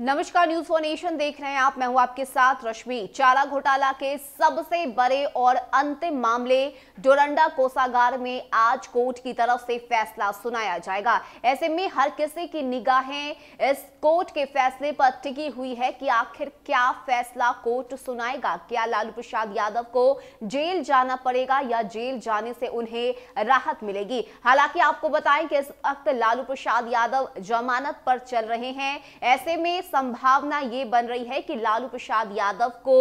नमस्कार news for nation देख रहे हैं आप मैं हूं आपके साथ रश्मि चारा घोटाला के सबसे बड़े और अंतिम मामले डोरंडा कोषागार में आज कोर्ट की तरफ से फैसला सुनाया जाएगा ऐसे में हर किसी की निगाहें इस कोर्ट के फैसले पर टिकी हुई है कि आखिर क्या फैसला कोर्ट सुनाएगा क्या लालू प्रसाद यादव को जेल जाना पड़ेगा या जेल जाने से उन्हें राहत मिलेगी हालांकि आपको बताएं कि इस वक्त लालू प्रसाद यादव जमानत पर चल रहे हैं ऐसे में संभावना ये बन रही है कि लालू प्रसाद यादव को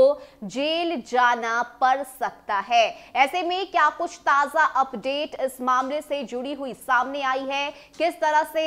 जेल जाना पड़ सकता है ऐसे में क्या कुछ ताजा अपडेट इस मामले से जुड़ी हुई सामने आई है किस तरह से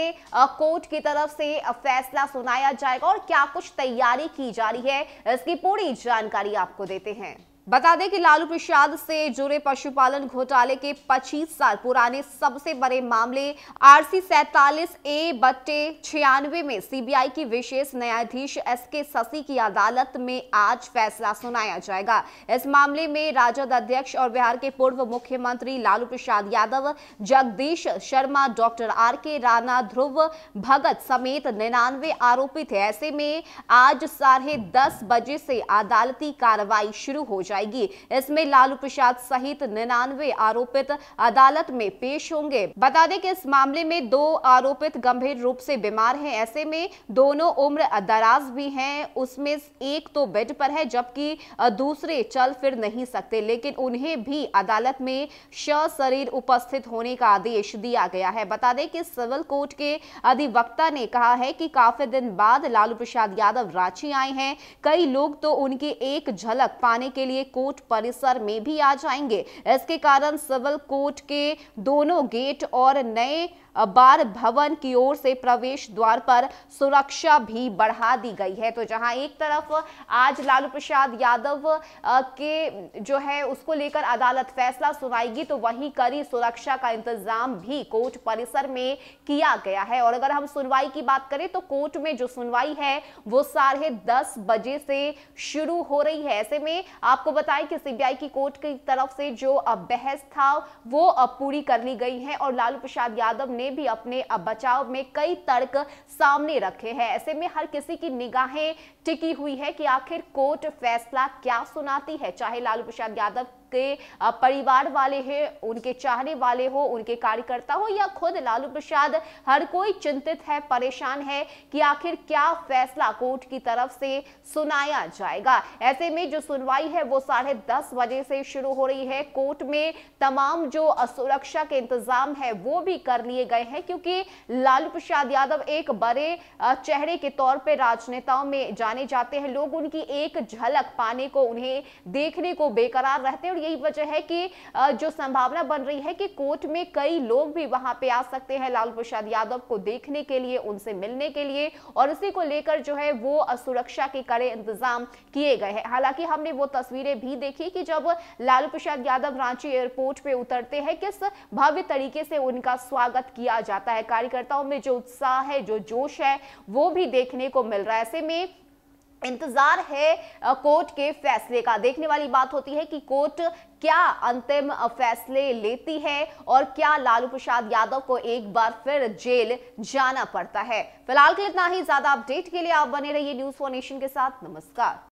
कोर्ट की तरफ से फैसला सुनाया जाएगा और क्या कुछ तैयारी की जा रही है इसकी पूरी जानकारी आपको देते हैं बता दें कि लालू प्रसाद से जुड़े पशुपालन घोटाले के 25 साल पुराने सबसे बड़े मामले आरसी सैतालीस ए बट्टे छियानवे में सीबीआई की विशेष न्यायाधीश एस के ससी की अदालत में आज फैसला सुनाया जाएगा इस मामले में राजद अध्यक्ष और बिहार के पूर्व मुख्यमंत्री Lalu Prasad Yadav Jagdish Sharma doctor R K Rana ध्रुव भगत समेत निन्यानवे आरोपी थे ऐसे में आज साढ़े दस बजे से अदालती कार्रवाई शुरू हो जाए जाएगी इसमें लालू प्रसाद सहित निन्यानवे आरोपित अदालत में पेश होंगे बता दें कि इस मामले में दो आरोपित गंभीर रूप से बीमार हैं ऐसे में दोनों उम्र दराज भी हैं उसमें एक तो बेड पर है जबकि दूसरे चल फिर नहीं सकते लेकिन उन्हें भी अदालत में शरीर उपस्थित होने का आदेश दिया गया है बता दें कि सिविल कोर्ट के अधिवक्ता ने कहा है कि काफी दिन बाद लालू प्रसाद यादव रांची आए हैं कई लोग तो उनकी एक झलक पाने के लिए लिए कोर्ट परिसर में भी आ जाएंगे इसके कारण सिविल कोर्ट के दोनों गेट और नए बार भवन की ओर से प्रवेश द्वार पर सुरक्षा भी बढ़ा दी गई है तो जहां एक तरफ आज लालू प्रसाद यादव के जो है उसको लेकर अदालत फैसला सुनाएगी तो वहीं कड़ी सुरक्षा का इंतजाम भी कोर्ट परिसर में किया गया है और अगर हम सुनवाई की बात करें तो कोर्ट में जो सुनवाई है वो साढ़े दस बजे से शुरू हो रही है ऐसे में आपको बताएं कि सीबीआई की कोर्ट की तरफ से जो बहस था वो पूरी कर ली गई है और लालू प्रसाद यादव ने ने भी अपने बचाव में कई तर्क सामने रखे हैं ऐसे में हर किसी की निगाहें टिकी हुई है कि आखिर कोर्ट फैसला क्या सुनाती है चाहे लालू प्रसाद यादव उनके परिवार वाले हैं उनके चाहने वाले हो उनके कार्यकर्ता हो या खुद लालू प्रसाद हर कोई चिंतित है परेशान है कि आखिर क्या फैसला कोर्ट की तरफ से सुनाया जाएगा ऐसे में जो सुनवाई है वो साढ़े दस बजे से शुरू हो रही है कोर्ट में तमाम जो सुरक्षा के इंतजाम है वो भी कर लिए गए हैं क्योंकि लालू प्रसाद यादव एक बड़े चेहरे के तौर पर राजनेताओं में जाने जाते हैं लोग उनकी एक झलक पाने को उन्हें देखने को बेकरार रहते हैं यही वजह है कि जो संभावना बन रही है कि कोर्ट में कई लोग भी वहां पे आ सकते हैं लालू प्रसाद यादव को देखने के लिए उनसे मिलने के लिए और इसी को लेकर जो है वो सुरक्षा के कड़े इंतजाम किए गए हैं हालांकि हमने वो तस्वीरें भी देखी कि जब लालू प्रसाद यादव रांची एयरपोर्ट पे उतरते हैं किस भव्य तरीके से उनका स्वागत किया जाता है कार्यकर्ताओं में जो उत्साह है जो जोश है वो भी देखने को मिल रहा है ऐसे में इंतजार है कोर्ट के फैसले का देखने वाली बात होती है कि कोर्ट क्या अंतिम फैसले लेती है और क्या लालू प्रसाद यादव को एक बार फिर जेल जाना पड़ता है फिलहाल के इतना ही ज्यादा अपडेट के लिए आप बने रहिए न्यूज फॉर नेशन के साथ नमस्कार